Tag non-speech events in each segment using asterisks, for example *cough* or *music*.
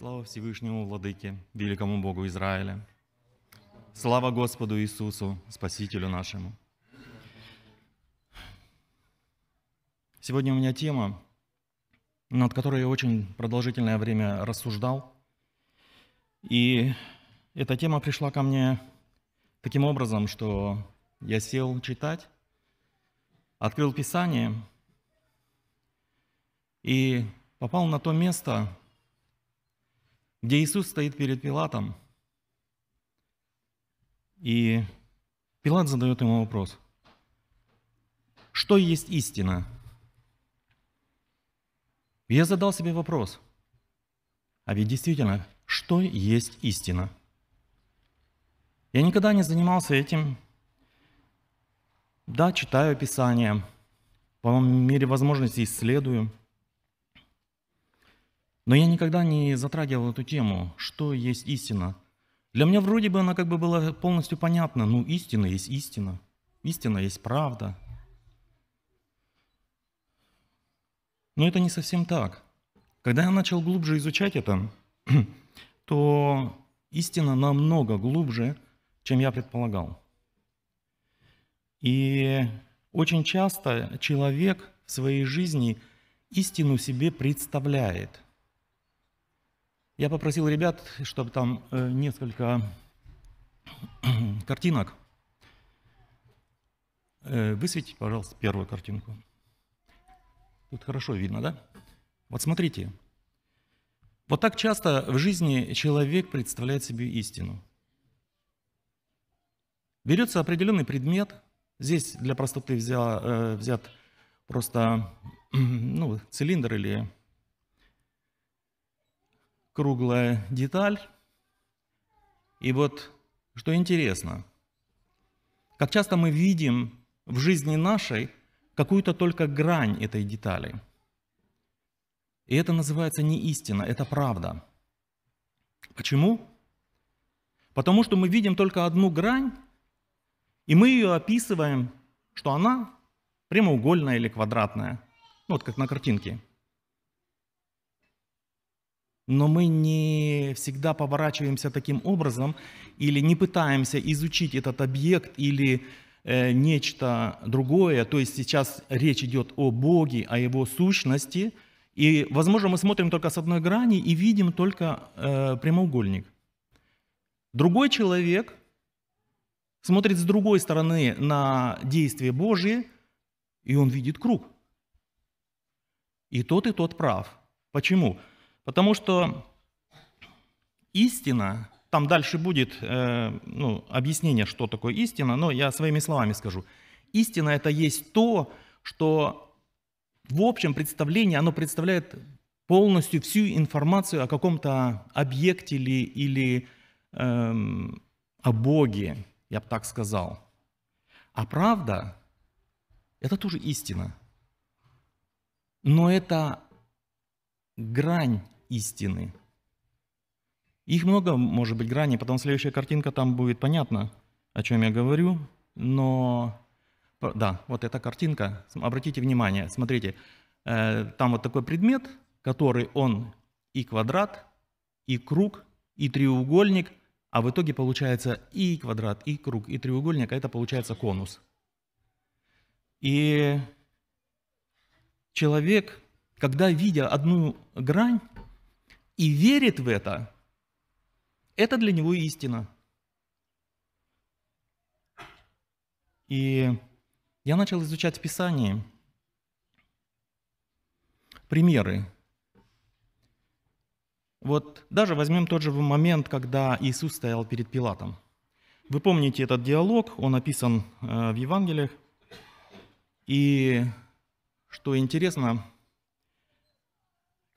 Слава Всевышнему Владыке, великому Богу Израиля. Слава Господу Иисусу, Спасителю нашему. Сегодня у меня тема, над которой я очень продолжительное время рассуждал. И эта тема пришла ко мне таким образом, что я сел читать, открыл Писание и попал на то место, где Иисус стоит перед Пилатом, и Пилат задает ему вопрос, что есть истина? я задал себе вопрос, а ведь действительно, что есть истина? Я никогда не занимался этим. Да, читаю Писание, по мере возможности исследую – но я никогда не затрагивал эту тему, что есть истина. Для меня вроде бы она как бы была полностью понятна. Ну, истина есть истина. Истина есть правда. Но это не совсем так. Когда я начал глубже изучать это, *clears throat* то истина намного глубже, чем я предполагал. И очень часто человек в своей жизни истину себе представляет – я попросил ребят, чтобы там э, несколько *clears throat* картинок. Э, Высветите, пожалуйста, первую картинку. Тут хорошо видно, да? Вот смотрите. Вот так часто в жизни человек представляет себе истину. Берется определенный предмет. Здесь для простоты взя, э, взят просто *clears throat* ну, цилиндр или круглая деталь. И вот что интересно, как часто мы видим в жизни нашей какую-то только грань этой детали. И это называется не истина, это правда. Почему? Потому что мы видим только одну грань, и мы ее описываем, что она прямоугольная или квадратная. Ну, вот как на картинке – но мы не всегда поворачиваемся таким образом или не пытаемся изучить этот объект или э, нечто другое. То есть сейчас речь идет о Боге, о Его сущности. И, возможно, мы смотрим только с одной грани и видим только э, прямоугольник. Другой человек смотрит с другой стороны на действие Божие, и он видит круг. И тот, и тот прав. Почему? Потому что истина, там дальше будет э, ну, объяснение, что такое истина, но я своими словами скажу. Истина это есть то, что в общем представлении, оно представляет полностью всю информацию о каком-то объекте или, или эм, о Боге, я бы так сказал. А правда – это тоже истина. Но это грань истины. Их много, может быть, граней, потом следующая картинка, там будет понятно, о чем я говорю, но... Да, вот эта картинка, обратите внимание, смотрите, э, там вот такой предмет, который он и квадрат, и круг, и треугольник, а в итоге получается и квадрат, и круг, и треугольник, а это получается конус. И человек когда, видя одну грань и верит в это, это для него истина. И я начал изучать Писание, примеры. Вот даже возьмем тот же момент, когда Иисус стоял перед Пилатом. Вы помните этот диалог, он описан э, в Евангелиях. И что интересно,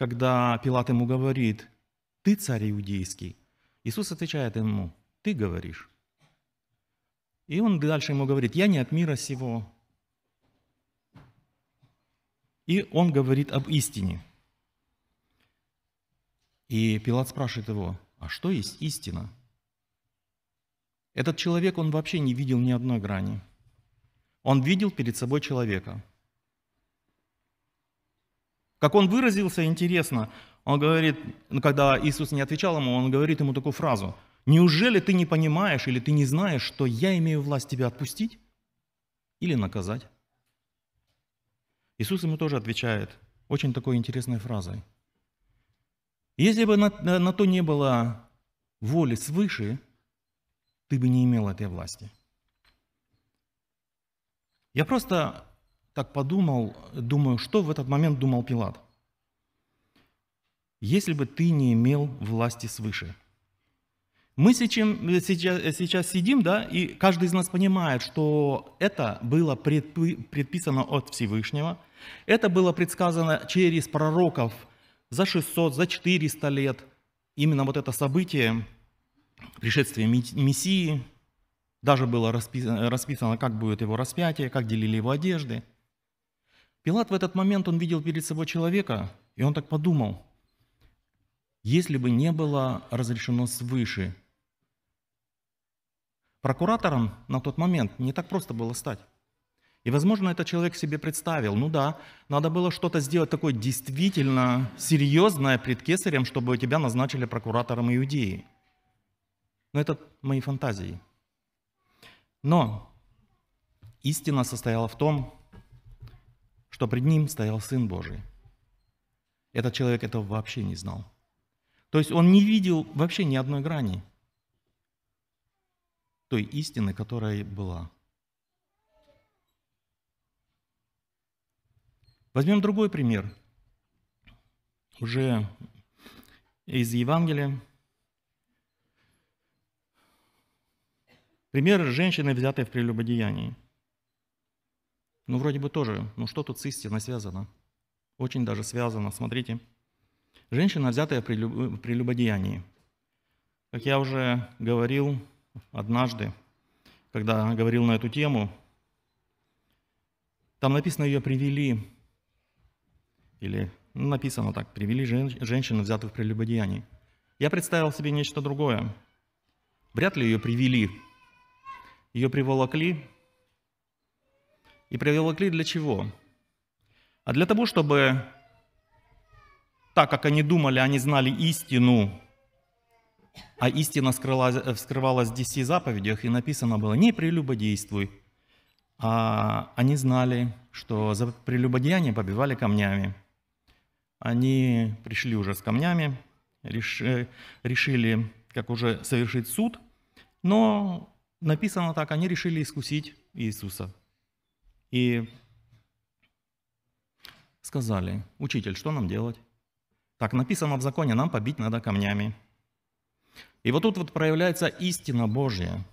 когда Пилат ему говорит, ты царь иудейский. Иисус отвечает ему, ты говоришь. И он дальше ему говорит, я не от мира сего. И он говорит об истине. И Пилат спрашивает его, а что есть истина? Этот человек, он вообще не видел ни одной грани. Он видел перед собой человека – как он выразился, интересно, он говорит, ну, когда Иисус не отвечал ему, он говорит ему такую фразу, «Неужели ты не понимаешь или ты не знаешь, что я имею власть тебя отпустить или наказать?» Иисус ему тоже отвечает очень такой интересной фразой. «Если бы на, на, на то не было воли свыше, ты бы не имел этой власти». Я просто так подумал, думаю, что в этот момент думал Пилат? Если бы ты не имел власти свыше. Мы сейчас, сейчас, сидим, да, и каждый из нас понимает, что это было предписано от Всевышнего, это было предсказано через пророков за 600, за 400 лет. Именно вот это событие, пришествие Мессии, даже было расписано, как будет его распятие, как делили его одежды – Пилат в этот момент, он видел перед собой человека, и он так подумал, если бы не было разрешено свыше. Прокуратором на тот момент не так просто было стать. И, возможно, этот человек себе представил, ну да, надо было что-то сделать такое действительно серьезное пред кесарем, чтобы тебя назначили прокуратором Иудеи. Но это мои фантазии. Но истина состояла в том, что пред ним стоял Сын Божий. Этот человек этого вообще не знал. То есть он не видел вообще ни одной грани той истины, которая была. Возьмем другой пример. Уже из Евангелия. Пример женщины, взятой в прелюбодеянии. Ну, вроде бы тоже. Ну, что тут с истиной связано? Очень даже связано, смотрите. Женщина, взятая при, люб... при любодеянии. Как я уже говорил однажды, когда говорил на эту тему, там написано, ее привели, или ну, написано так, привели жен... женщину, взятую при любодеянии. Я представил себе нечто другое. Вряд ли ее привели. Ее приволокли, и привлекли для чего? А для того, чтобы так как они думали, они знали истину, а истина скрылась, вскрывалась в десяти заповедях, и написано было «не прелюбодействуй». А они знали, что за прелюбодеяние побивали камнями. Они пришли уже с камнями, э, решили, как уже совершить суд, но написано так, они решили искусить Иисуса – и сказали, учитель, что нам делать? Так написано в законе, нам побить надо камнями. И вот тут вот проявляется истина Божья.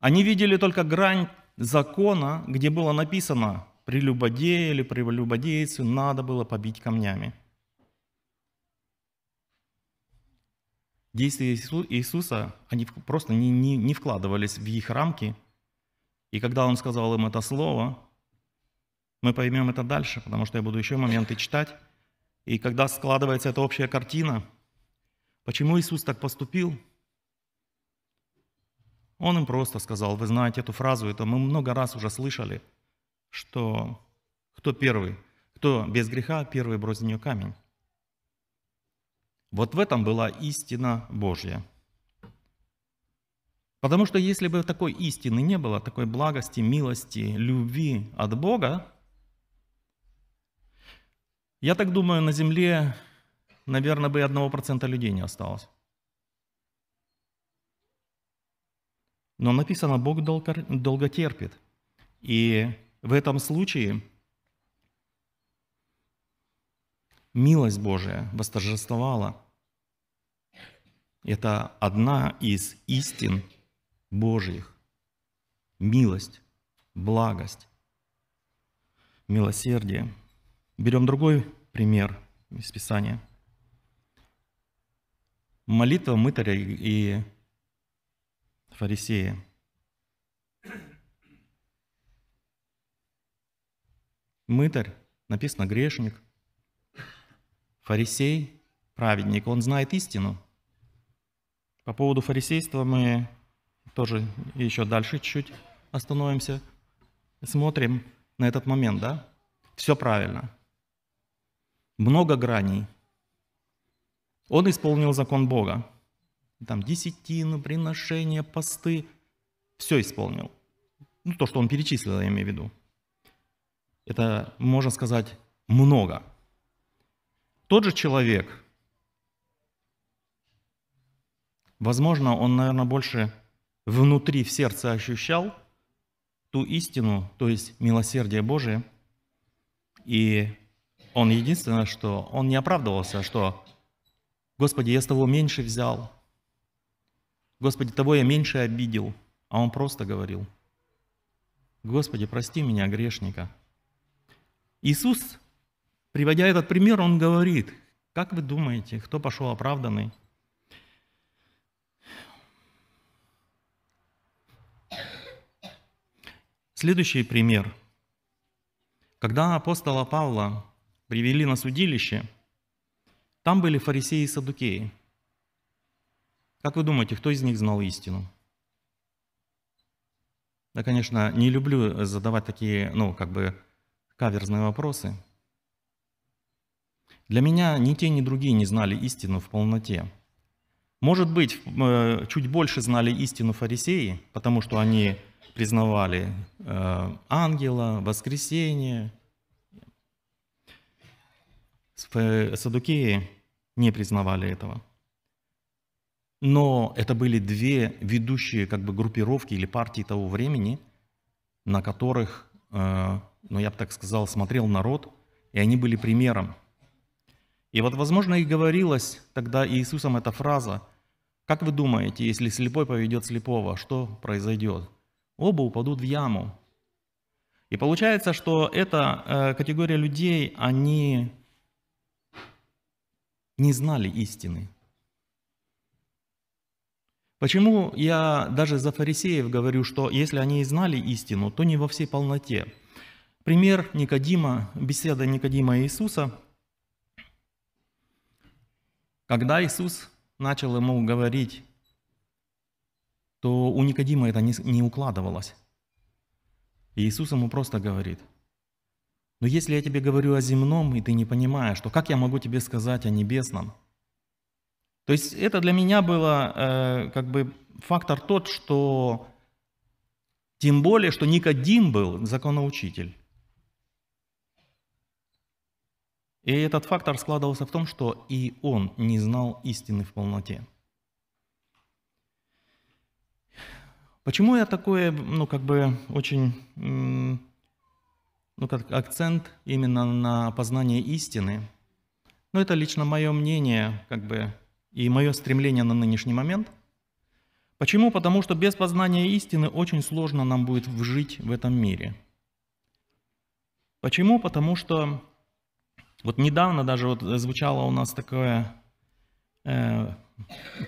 Они видели только грань закона, где было написано, прелюбодея или прелюбодейцу надо было побить камнями. Действия Иисуса, они просто не, не, не вкладывались в их рамки – и когда он сказал им это слово, мы поймем это дальше, потому что я буду еще моменты читать. И когда складывается эта общая картина, почему Иисус так поступил, он им просто сказал, вы знаете эту фразу, это мы много раз уже слышали, что кто первый, кто без греха, первый бросит в нее камень. Вот в этом была истина Божья. Потому что если бы такой истины не было, такой благости, милости, любви от Бога, я так думаю, на земле, наверное, бы и одного процента людей не осталось. Но написано, Бог долго, долго терпит. И в этом случае милость Божия восторжествовала. Это одна из истин, Божьих, милость, благость, милосердие. Берем другой пример из Писания. Молитва мытаря и фарисея. Мытарь, написано грешник, фарисей, праведник, он знает истину. По поводу фарисейства мы тоже еще дальше чуть-чуть остановимся, смотрим на этот момент, да? Все правильно. Много граней. Он исполнил закон Бога. Там десятину, приношения, посты. Все исполнил. Ну, то, что он перечислил, я имею в виду. Это, можно сказать, много. Тот же человек, возможно, он, наверное, больше внутри, в сердце ощущал ту истину, то есть милосердие Божие. И он единственное, что он не оправдывался, а что «Господи, я с того меньше взял, Господи, того я меньше обидел». А он просто говорил «Господи, прости меня, грешника». Иисус, приводя этот пример, он говорит, как вы думаете, кто пошел оправданный? Следующий пример. Когда апостола Павла привели на судилище, там были фарисеи и садукеи. Как вы думаете, кто из них знал истину? Я, конечно, не люблю э, задавать такие, ну, как бы каверзные вопросы. Для меня ни те, ни другие не знали истину в полноте. Может быть, э, чуть больше знали истину фарисеи, потому что они признавали э, ангела, воскресение. Садукеи не признавали этого. Но это были две ведущие как бы, группировки или партии того времени, на которых, э, ну я бы так сказал, смотрел народ, и они были примером. И вот, возможно, и говорилось тогда Иисусом эта фраза, как вы думаете, если слепой поведет слепого, что произойдет? оба упадут в яму. И получается, что эта э, категория людей, они не знали истины. Почему я даже за фарисеев говорю, что если они и знали истину, то не во всей полноте? Пример Никодима, беседа Никодима и Иисуса, когда Иисус начал ему говорить то у Никодима это не, не укладывалось. И Иисус ему просто говорит, но если я тебе говорю о земном, и ты не понимаешь, то как я могу тебе сказать о небесном? То есть это для меня было э, как бы фактор тот, что тем более, что Никодим был законоучитель. И этот фактор складывался в том, что и он не знал истины в полноте. Почему я такое, ну, как бы, очень, ну, как акцент именно на познание истины? Ну, это лично мое мнение, как бы, и мое стремление на нынешний момент. Почему? Потому что без познания истины очень сложно нам будет жить в этом мире. Почему? Потому что вот недавно даже вот звучала у нас такая э,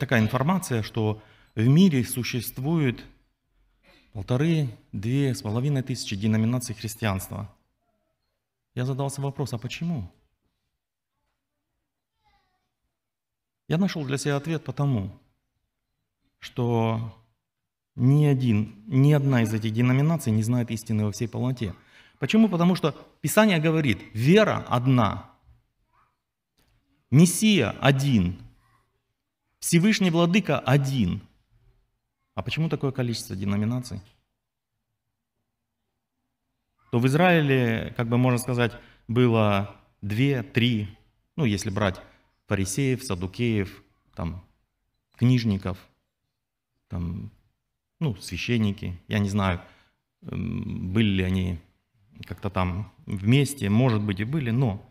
такая информация, что в мире существует полторы, две с половиной тысячи деноминаций христианства. Я задался вопросом, а почему? Я нашел для себя ответ потому, что ни, один, ни одна из этих деноминаций не знает истины во всей полноте. Почему? Потому что Писание говорит, вера одна, Мессия один, Всевышний Владыка один – а почему такое количество деноминаций? То в Израиле, как бы можно сказать, было две, три, ну если брать фарисеев, садукеев, там, книжников, там, ну, священники, я не знаю, эм, были ли они как-то там вместе, может быть и были, но,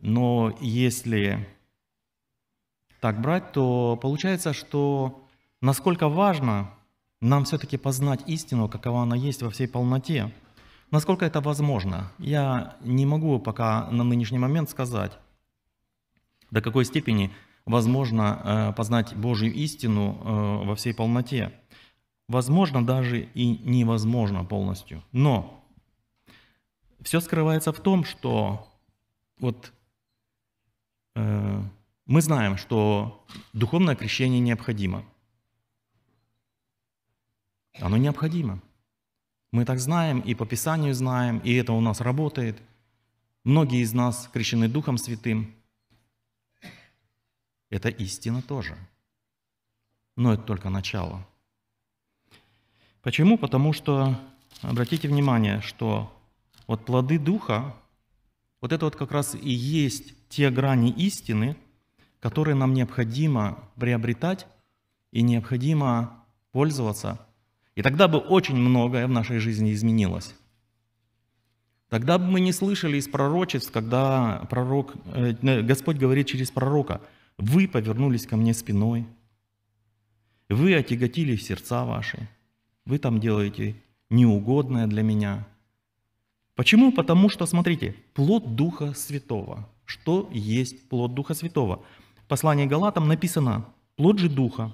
но если так брать, то получается, что насколько важно нам все-таки познать истину, какова она есть во всей полноте, насколько это возможно. Я не могу пока на нынешний момент сказать, до какой степени возможно э, познать Божью истину э, во всей полноте. Возможно даже и невозможно полностью. Но все скрывается в том, что вот э, мы знаем, что духовное крещение необходимо – оно необходимо. Мы так знаем, и по Писанию знаем, и это у нас работает. Многие из нас крещены Духом Святым. Это истина тоже. Но это только начало. Почему? Потому что, обратите внимание, что вот плоды Духа, вот это вот как раз и есть те грани истины, которые нам необходимо приобретать и необходимо пользоваться – и тогда бы очень многое в нашей жизни изменилось. Тогда бы мы не слышали из пророчеств, когда пророк, э, э, Господь говорит через пророка, «Вы повернулись ко мне спиной, вы отяготили сердца ваши, вы там делаете неугодное для меня». Почему? Потому что, смотрите, плод Духа Святого. Что есть плод Духа Святого? В послании Галатам написано, плод же Духа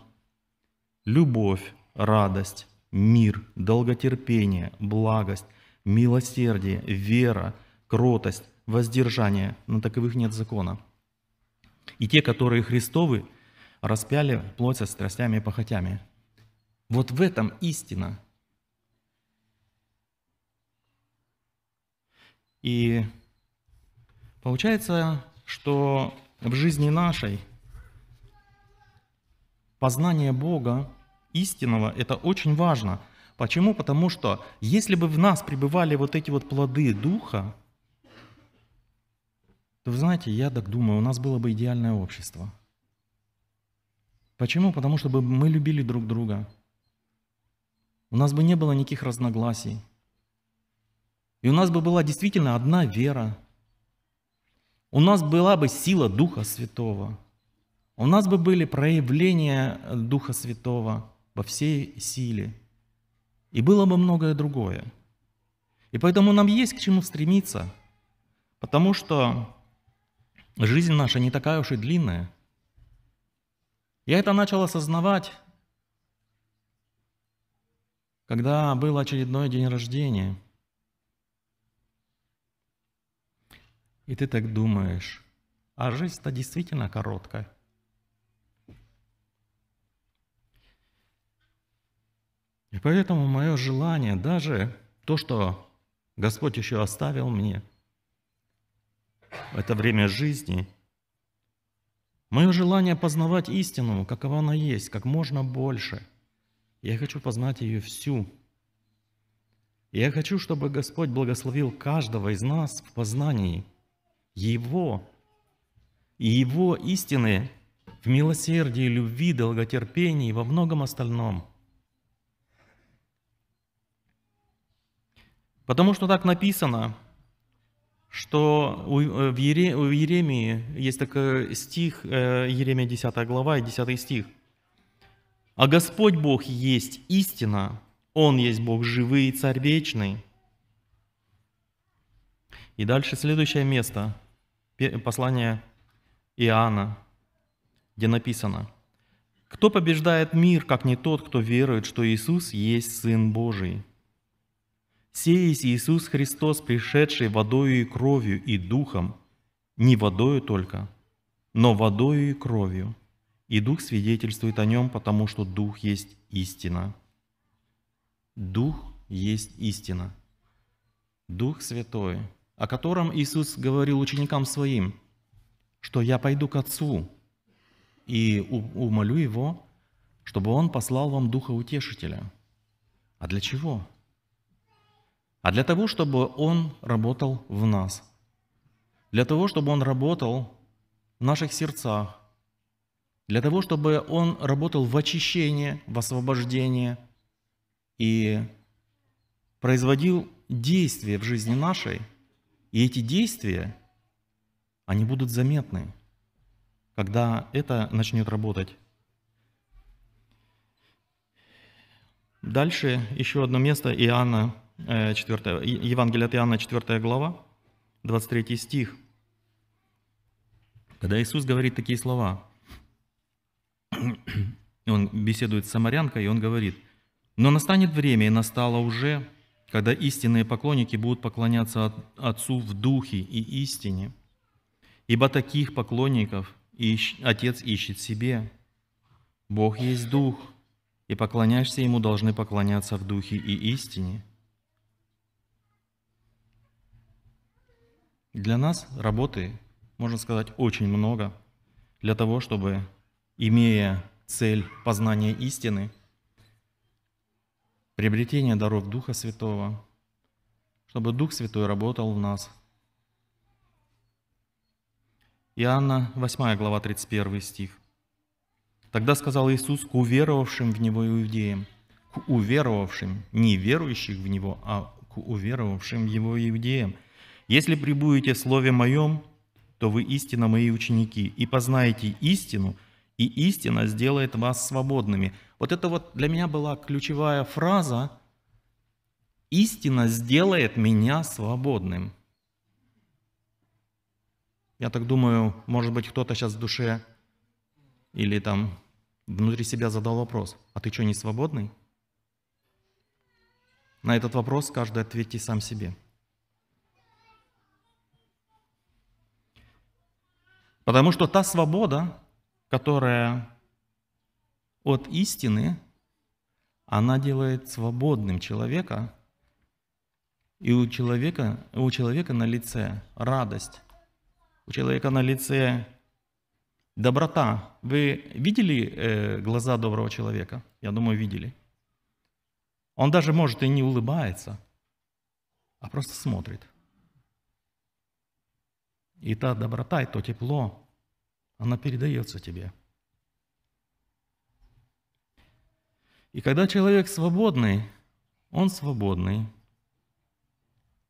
– любовь, радость, мир, долготерпение, благость, милосердие, вера, кротость, воздержание. На таковых нет закона. И те, которые Христовы, распяли плоть со страстями и похотями. Вот в этом истина. И получается, что в жизни нашей познание Бога истинного, это очень важно. Почему? Потому что если бы в нас пребывали вот эти вот плоды духа, то, вы знаете, я так думаю, у нас было бы идеальное общество. Почему? Потому что мы любили друг друга. У нас бы не было никаких разногласий. И у нас бы была действительно одна вера. У нас была бы сила Духа Святого. У нас бы были проявления Духа Святого во всей силе. И было бы многое другое. И поэтому нам есть к чему стремиться, потому что жизнь наша не такая уж и длинная. Я это начал осознавать, когда был очередной день рождения. И ты так думаешь, а жизнь-то действительно короткая. И поэтому мое желание, даже то, что Господь еще оставил мне, это время жизни, мое желание познавать истину, какова она есть, как можно больше. Я хочу познать ее всю. я хочу, чтобы Господь благословил каждого из нас в познании Его и Его истины в милосердии, любви, долготерпении и во многом остальном – Потому что так написано, что э, в Еремии есть такой стих, э, Еремия 10 глава и 10 стих. «А Господь Бог есть истина, Он есть Бог живый и Царь вечный». И дальше следующее место, послание Иоанна, где написано, «Кто побеждает мир, как не тот, кто верует, что Иисус есть Сын Божий?» Сей есть Иисус Христос, пришедший водою и кровью и духом, не водою только, но водою и кровью. И Дух свидетельствует о нем, потому что Дух есть истина. Дух есть истина. Дух Святой, о котором Иисус говорил ученикам своим, что «я пойду к Отцу и умолю Его, чтобы Он послал вам Духа Утешителя». А для чего? а для того, чтобы Он работал в нас, для того, чтобы Он работал в наших сердцах, для того, чтобы Он работал в очищении, в освобождении и производил действия в жизни нашей, и эти действия, они будут заметны, когда это начнет работать. Дальше еще одно место Иоанна 4, э, Евангелие от Иоанна, 4 глава, 23 стих, когда Иисус говорит такие слова, он беседует с самарянкой, и он говорит, «Но настанет время, и настало уже, когда истинные поклонники будут поклоняться Отцу в духе и истине, ибо таких поклонников Отец ищет себе. Бог есть Дух, и поклоняешься Ему должны поклоняться в духе и истине». Для нас работы, можно сказать, очень много для того, чтобы, имея цель познания истины, приобретение даров Духа Святого, чтобы Дух Святой работал в нас. Иоанна 8 глава 31 стих. Тогда сказал Иисус к уверовавшим в Него иудеям, к уверовавшим, не верующих в Него, а к уверовавшим в Его иудеям – если прибудете в Слове Моем, то вы истинно мои ученики, и познаете истину, и истина сделает вас свободными. Вот это вот для меня была ключевая фраза «Истина сделает меня свободным». Я так думаю, может быть, кто-то сейчас в душе или там внутри себя задал вопрос, а ты что, не свободный? На этот вопрос каждый ответьте сам себе – Потому что та свобода, которая от истины, она делает свободным человека, и у человека, у человека на лице радость, у человека на лице доброта. Вы видели э, глаза доброго человека? Я думаю, видели. Он даже, может, и не улыбается, а просто смотрит – и та доброта, и то тепло, она передается тебе. И когда человек свободный, он свободный.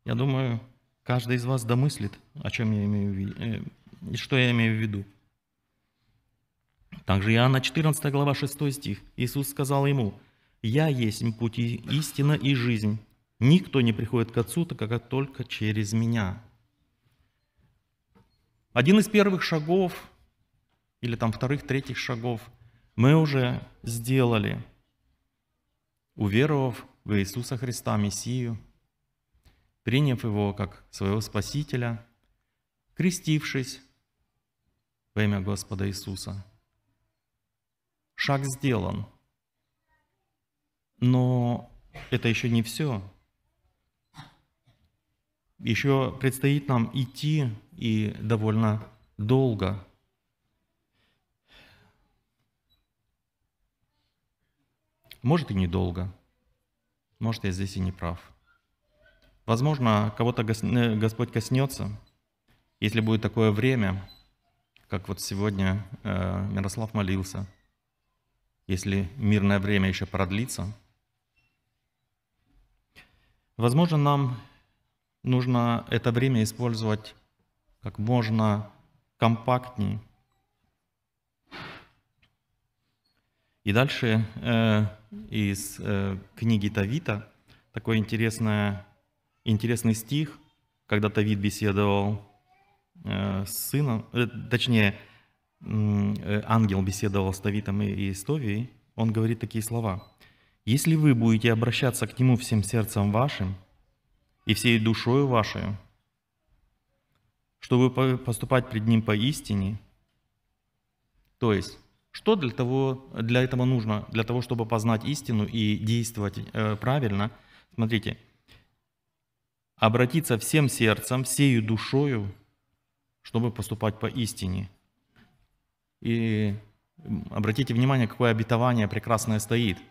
Я думаю, каждый из вас домыслит, о чем я имею в виду, э, и что я имею в виду. Также Иоанна 14 глава 6 стих. Иисус сказал ему, «Я есть путь истина и жизнь. Никто не приходит к Отцу, так как только через Меня». Один из первых шагов, или там вторых, третьих шагов, мы уже сделали, уверовав в Иисуса Христа, Мессию, приняв Его как своего Спасителя, крестившись во имя Господа Иисуса. Шаг сделан. Но это еще не все еще предстоит нам идти и довольно долго. Может и недолго. Может, я здесь и не прав. Возможно, кого-то э, Господь коснется, если будет такое время, как вот сегодня э, Мирослав молился, если мирное время еще продлится. Возможно, нам нужно это время использовать как можно компактнее. И дальше э, из э, книги Тавита такой интересный интересный стих, когда Тавит беседовал э, с сыном, э, точнее, э, ангел беседовал с Тавитом и, и с Товией, он говорит такие слова. «Если вы будете обращаться к нему всем сердцем вашим, и всей душою вашей, чтобы поступать пред Ним поистине. То есть, что для, того, для этого нужно? Для того, чтобы познать истину и действовать э, правильно, смотрите, обратиться всем сердцем, всею душою, чтобы поступать по истине. И обратите внимание, какое обетование прекрасное стоит –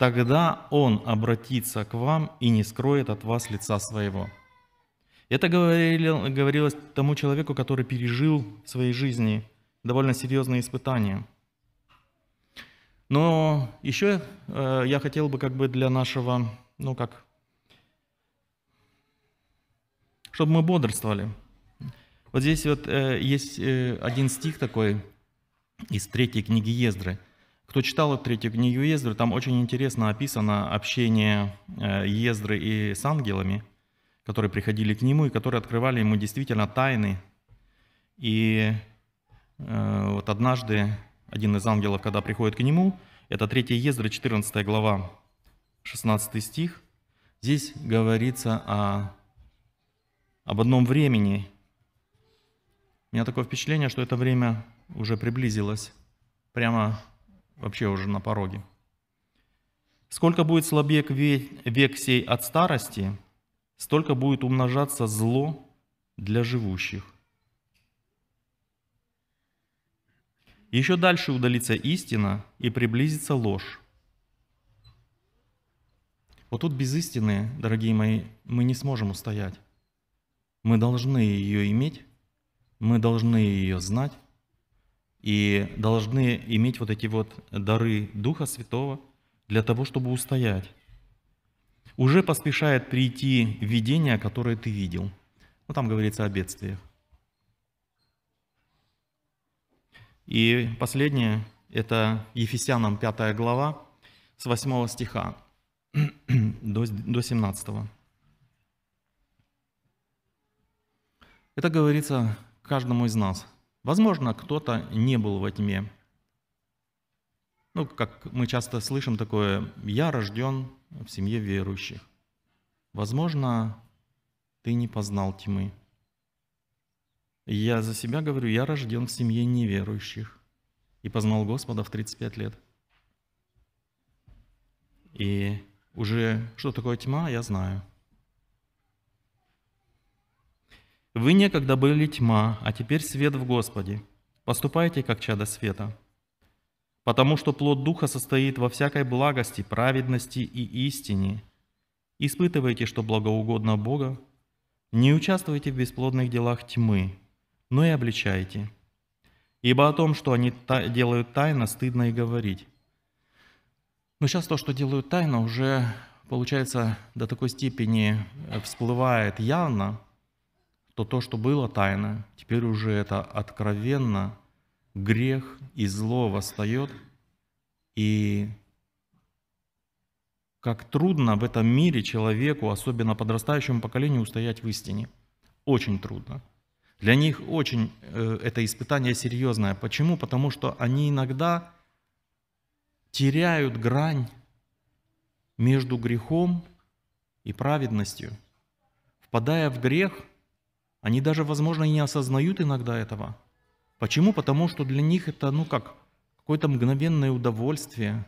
тогда Он обратится к вам и не скроет от вас лица своего». Это говорилось тому человеку, который пережил в своей жизни довольно серьезные испытания. Но еще э, я хотел бы как бы для нашего, ну как, чтобы мы бодрствовали. Вот здесь вот э, есть э, один стих такой из третьей книги Ездры – кто читал третью книгу Ездры, там очень интересно описано общение э, Ездры и с ангелами, которые приходили к нему и которые открывали ему действительно тайны. И э, вот однажды один из ангелов, когда приходит к нему, это 3 Ездры, 14 глава, 16 стих. Здесь говорится о, об одном времени. У меня такое впечатление, что это время уже приблизилось. Прямо вообще уже на пороге. Сколько будет слабек век сей от старости, столько будет умножаться зло для живущих. Еще дальше удалится истина и приблизится ложь. Вот тут без истины, дорогие мои, мы не сможем устоять. Мы должны ее иметь, мы должны ее знать, и должны иметь вот эти вот дары Духа Святого для того, чтобы устоять. Уже поспешает прийти видение, которое ты видел. Ну, там говорится о бедствиях. И последнее, это Ефесянам 5 глава, с 8 стиха *clears throat* до, до 17. Это говорится каждому из нас – Возможно, кто-то не был во тьме. Ну, как мы часто слышим такое, я рожден в семье верующих. Возможно, ты не познал тьмы. Я за себя говорю, я рожден в семье неверующих и познал Господа в 35 лет. И уже что такое тьма, я знаю. Вы некогда были тьма, а теперь свет в Господе. Поступайте, как чадо света. Потому что плод Духа состоит во всякой благости, праведности и истине. Испытывайте, что благоугодно Бога. Не участвуйте в бесплодных делах тьмы, но и обличайте. Ибо о том, что они та- делают тайно, стыдно и говорить. Но сейчас то, что делают тайно, уже, получается, до такой степени э, всплывает явно – то то, что было тайно, теперь уже это откровенно грех и зло восстает. И как трудно в этом мире человеку, особенно подрастающему поколению, устоять в истине. Очень трудно. Для них очень э, это испытание серьезное. Почему? Потому что они иногда теряют грань между грехом и праведностью. Впадая в грех – они даже, возможно, и не осознают иногда этого. Почему? Потому что для них это, ну как, какое-то мгновенное удовольствие.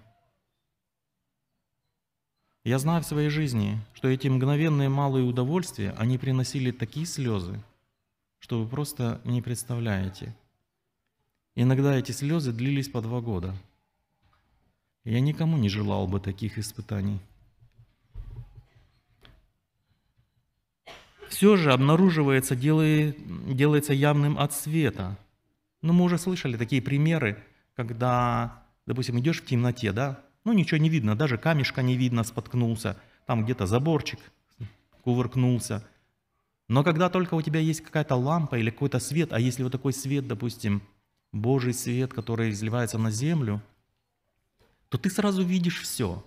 Я знаю в своей жизни, что эти мгновенные малые удовольствия, они приносили такие слезы, что вы просто не представляете. Иногда эти слезы длились по два года. Я никому не желал бы таких испытаний. все же обнаруживается, делается явным от света. Но ну, мы уже слышали такие примеры, когда, допустим, идешь в темноте, да, ну ничего не видно, даже камешка не видно, споткнулся, там где-то заборчик кувыркнулся. Но когда только у тебя есть какая-то лампа или какой-то свет, а если вот такой свет, допустим, Божий свет, который изливается на землю, то ты сразу видишь все.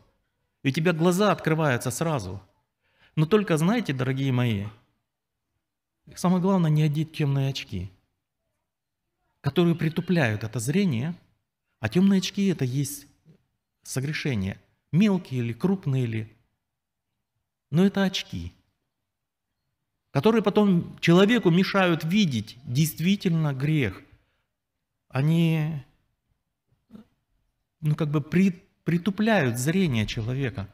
И у тебя глаза открываются сразу. Но только знаете, дорогие мои, Самое главное, не одеть темные очки, которые притупляют это зрение, а темные очки – это есть согрешение, мелкие или крупные, или... но это очки, которые потом человеку мешают видеть действительно грех. Они ну, как бы при, притупляют зрение человека.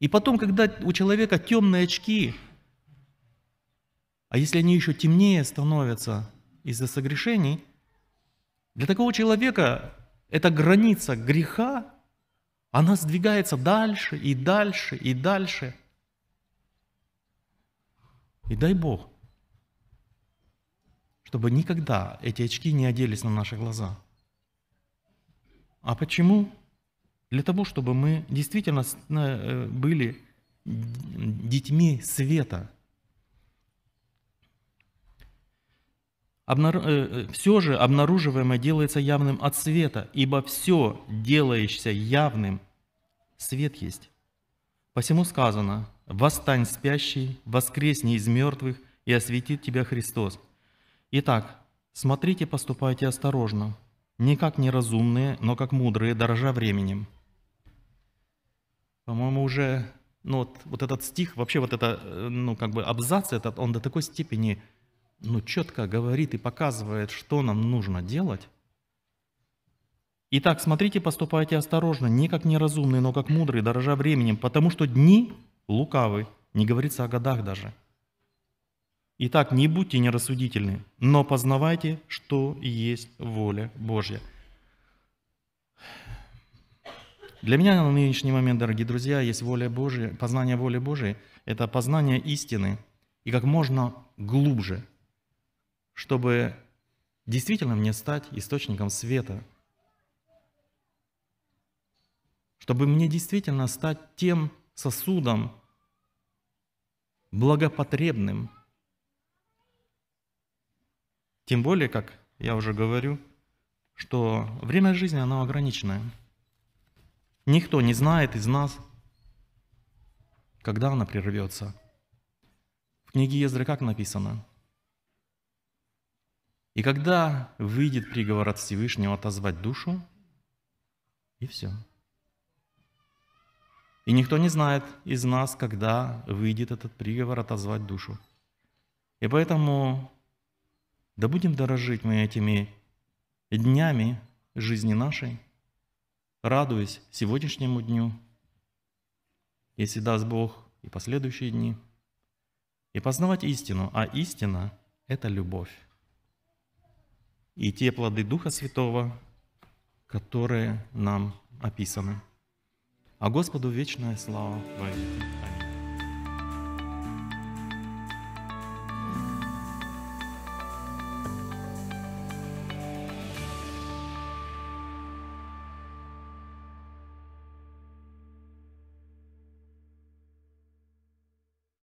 И потом, когда у человека темные очки, а если они еще темнее становятся из-за согрешений, для такого человека эта граница греха, она сдвигается дальше и дальше и дальше. И дай Бог, чтобы никогда эти очки не оделись на наши глаза. А почему? Для того, чтобы мы действительно э, были детьми света – Обнару... Э, э, все же обнаруживаемое делается явным от света, ибо все, делающееся явным, свет есть. Посему сказано, «Восстань, спящий, воскресни из мертвых, и осветит тебя Христос». Итак, смотрите, поступайте осторожно, не как неразумные, но как мудрые, дорожа временем. По-моему, уже ну, вот, вот этот стих, вообще вот это, э, ну, как бы абзац этот, он до такой степени ну, четко говорит и показывает, что нам нужно делать. Итак, смотрите, поступайте осторожно, не как неразумные, но как мудрые, дорожа временем, потому что дни лукавы, не говорится о годах даже. Итак, не будьте нерассудительны, но познавайте, что есть воля Божья. Для меня на нынешний момент, дорогие друзья, есть воля Божья, познание воли Божьей – это познание истины, и как можно глубже чтобы действительно мне стать источником света, чтобы мне действительно стать тем сосудом благопотребным. Тем более, как я уже говорю, что время жизни, оно ограниченное. Никто не знает из нас, когда она прервется. В книге Ездры как написано – и когда выйдет приговор от Всевышнего отозвать душу, и все. И никто не знает из нас, когда выйдет этот приговор отозвать душу. И поэтому да будем дорожить мы этими днями жизни нашей, радуясь сегодняшнему дню, если даст Бог, и последующие дни, и познавать истину, а истина — это любовь и те плоды Духа Святого, которые нам описаны. А Господу вечная слава во